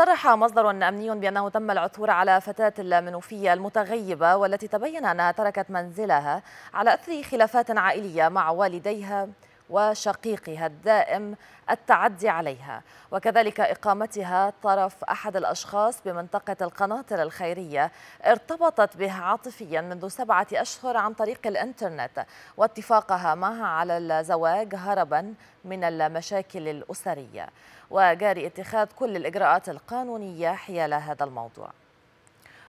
صرح مصدر أمني بأنه تم العثور على فتاة المنوفية المتغيبة والتي تبين أنها تركت منزلها على أثر خلافات عائلية مع والديها وشقيقها الدائم التعدي عليها وكذلك إقامتها طرف أحد الأشخاص بمنطقة القناطر الخيرية ارتبطت بها عاطفيا منذ سبعة أشهر عن طريق الإنترنت واتفاقها معها على الزواج هربا من المشاكل الأسرية وجاري اتخاذ كل الإجراءات القانونية حيال هذا الموضوع